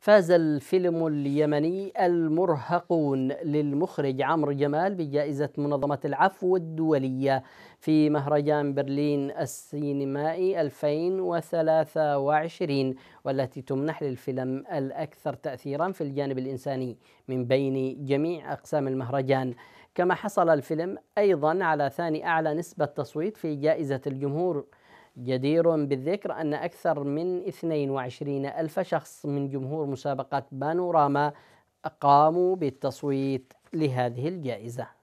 فاز الفيلم اليمني المرهقون للمخرج عمرو جمال بجائزة منظمة العفو الدولية في مهرجان برلين السينمائي 2023 والتي تمنح للفيلم الأكثر تأثيرا في الجانب الإنساني من بين جميع أقسام المهرجان كما حصل الفيلم أيضا على ثاني أعلى نسبة تصويت في جائزة الجمهور جدير بالذكر أن أكثر من 22 ألف شخص من جمهور مسابقة بانوراما قاموا بالتصويت لهذه الجائزة